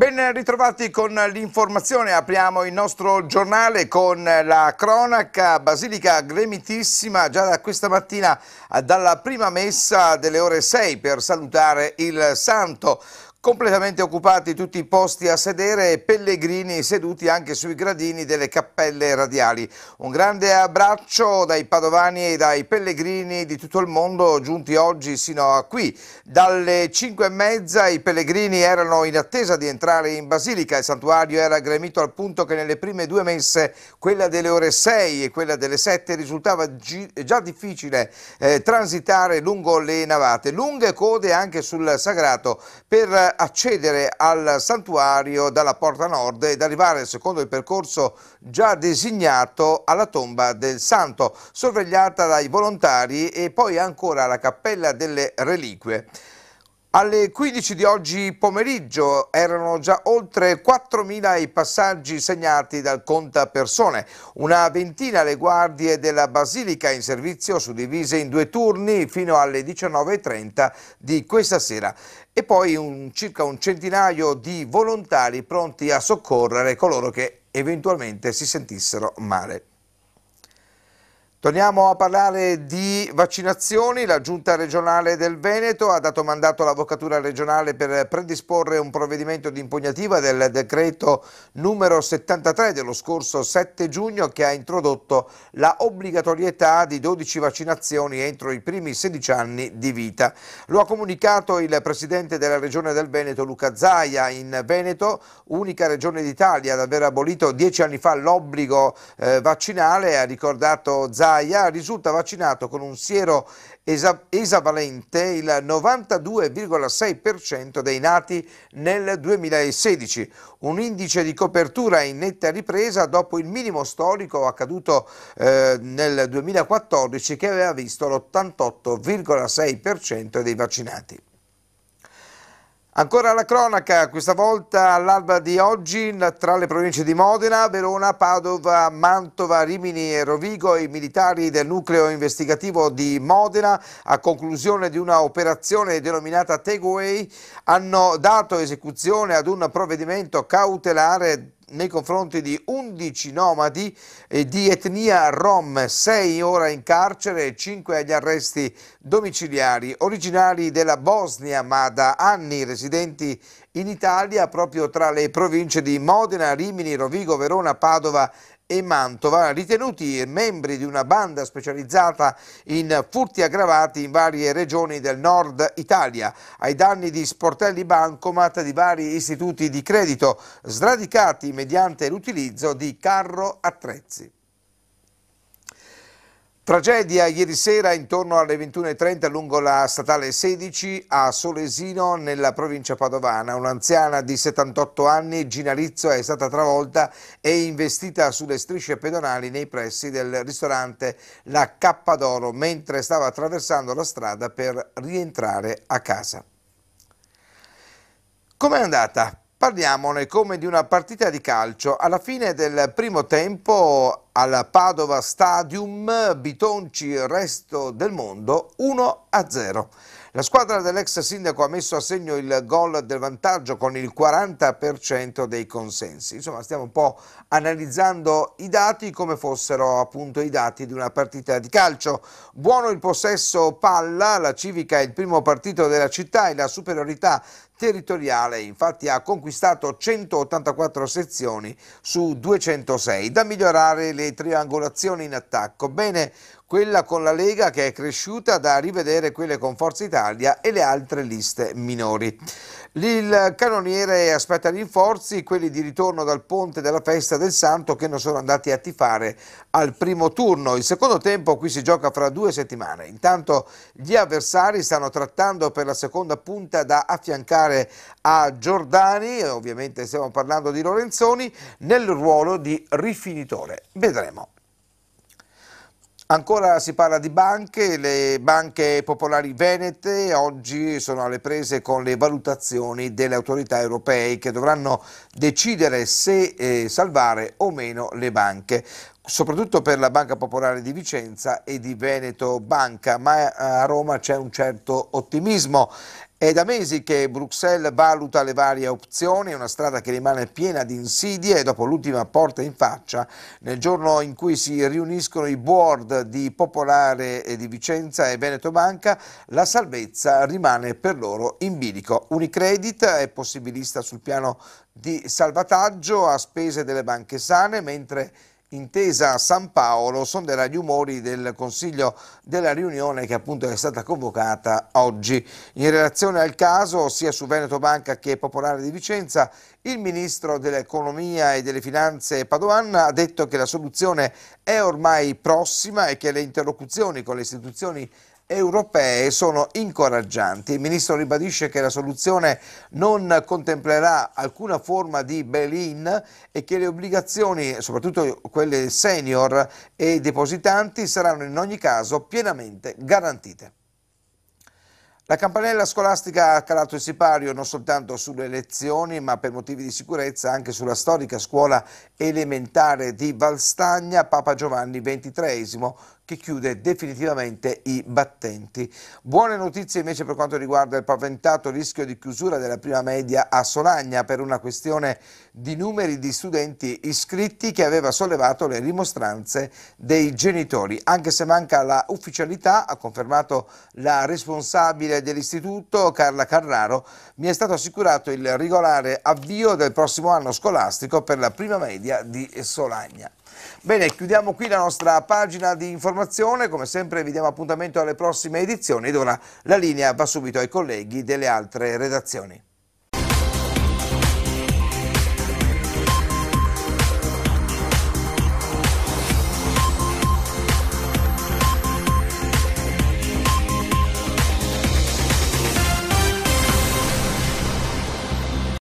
Ben ritrovati con l'informazione, apriamo il nostro giornale con la cronaca basilica gremitissima già da questa mattina dalla prima messa delle ore 6 per salutare il santo. Completamente occupati tutti i posti a sedere e pellegrini seduti anche sui gradini delle cappelle radiali. Un grande abbraccio dai padovani e dai pellegrini di tutto il mondo giunti oggi sino a qui. Dalle 5 e mezza i pellegrini erano in attesa di entrare in Basilica. Il santuario era gremito al punto che nelle prime due messe, quella delle ore 6 e quella delle 7, risultava già difficile eh, transitare lungo le navate. Lunghe code anche sul sagrato per accedere al santuario dalla porta nord ed arrivare secondo il percorso già designato alla tomba del santo, sorvegliata dai volontari e poi ancora alla cappella delle reliquie. Alle 15 di oggi pomeriggio erano già oltre 4.000 i passaggi segnati dal contapersone, una ventina le guardie della Basilica in servizio suddivise in due turni fino alle 19.30 di questa sera e poi un, circa un centinaio di volontari pronti a soccorrere coloro che eventualmente si sentissero male. Torniamo a parlare di vaccinazioni. La Giunta regionale del Veneto ha dato mandato all'Avvocatura regionale per predisporre un provvedimento di impugnativa del decreto numero 73 dello scorso 7 giugno che ha introdotto la obbligatorietà di 12 vaccinazioni entro i primi 16 anni di vita. Lo ha comunicato il Presidente della Regione del Veneto, Luca Zaia. In Veneto, unica regione d'Italia ad aver abolito 10 anni fa l'obbligo eh, vaccinale, ha ricordato Zaia Italia risulta vaccinato con un siero esavalente il 92,6% dei nati nel 2016, un indice di copertura in netta ripresa dopo il minimo storico accaduto eh, nel 2014 che aveva visto l'88,6% dei vaccinati. Ancora la cronaca, questa volta all'alba di oggi tra le province di Modena, Verona, Padova, Mantova, Rimini e Rovigo i militari del nucleo investigativo di Modena a conclusione di una operazione denominata Takeaway hanno dato esecuzione ad un provvedimento cautelare nei confronti di 11 nomadi eh, di etnia rom, 6 ora in carcere e 5 agli arresti domiciliari, originari della Bosnia ma da anni residenti in Italia proprio tra le province di Modena, Rimini, Rovigo, Verona, Padova e Mantova, ritenuti membri di una banda specializzata in furti aggravati in varie regioni del nord Italia, ai danni di sportelli bancomat di vari istituti di credito, sradicati mediante l'utilizzo di carro attrezzi. Tragedia ieri sera intorno alle 21.30 lungo la statale 16 a Solesino nella provincia padovana. Un'anziana di 78 anni, Gina Rizzo, è stata travolta e investita sulle strisce pedonali nei pressi del ristorante La Cappadoro mentre stava attraversando la strada per rientrare a casa. Com'è andata? Parliamone come di una partita di calcio. Alla fine del primo tempo al Padova Stadium Bitonci Resto del Mondo 1-0. La squadra dell'ex sindaco ha messo a segno il gol del vantaggio con il 40% dei consensi. Insomma stiamo un po' analizzando i dati come fossero appunto i dati di una partita di calcio. Buono il possesso palla, la civica è il primo partito della città e la superiorità territoriale, infatti ha conquistato 184 sezioni su 206, da migliorare le triangolazioni in attacco, bene quella con la Lega che è cresciuta da rivedere quelle con Forza Italia e le altre liste minori. Il canoniere aspetta rinforzi, quelli di ritorno dal ponte della festa del Santo che non sono andati a tifare al primo turno. Il secondo tempo qui si gioca fra due settimane. Intanto gli avversari stanno trattando per la seconda punta da affiancare giocare a Giordani, eh, ovviamente stiamo parlando di Lorenzoni, nel ruolo di rifinitore. Vedremo. Ancora si parla di banche, le banche popolari venete oggi sono alle prese con le valutazioni delle autorità europee che dovranno decidere se eh, salvare o meno le banche soprattutto per la Banca Popolare di Vicenza e di Veneto Banca, ma eh, a Roma c'è un certo ottimismo è da mesi che Bruxelles valuta le varie opzioni, una strada che rimane piena di insidie e dopo l'ultima porta in faccia, nel giorno in cui si riuniscono i board di Popolare e di Vicenza e Veneto Banca, la salvezza rimane per loro in bilico. Unicredit è possibilista sul piano di salvataggio a spese delle banche sane, mentre intesa San Paolo sonderà gli umori del Consiglio della riunione che appunto è stata convocata oggi. In relazione al caso sia su Veneto Banca che Popolare di Vicenza il Ministro dell'Economia e delle Finanze Padoan ha detto che la soluzione è ormai prossima e che le interlocuzioni con le istituzioni europee sono incoraggianti. Il ministro ribadisce che la soluzione non contemplerà alcuna forma di bail-in e che le obbligazioni, soprattutto quelle senior e depositanti, saranno in ogni caso pienamente garantite. La campanella scolastica ha calato il sipario non soltanto sulle lezioni ma per motivi di sicurezza anche sulla storica scuola elementare di Valstagna Papa Giovanni XXIII che chiude definitivamente i battenti. Buone notizie invece per quanto riguarda il paventato rischio di chiusura della prima media a Solagna per una questione di numeri di studenti iscritti che aveva sollevato le rimostranze dei genitori. Anche se manca la ufficialità, ha confermato la responsabile dell'istituto Carla Carraro, mi è stato assicurato il regolare avvio del prossimo anno scolastico per la prima media di Solagna. Bene, chiudiamo qui la nostra pagina di informazioni informazione, come sempre vi diamo appuntamento alle prossime edizioni, ed ora la linea va subito ai colleghi delle altre redazioni.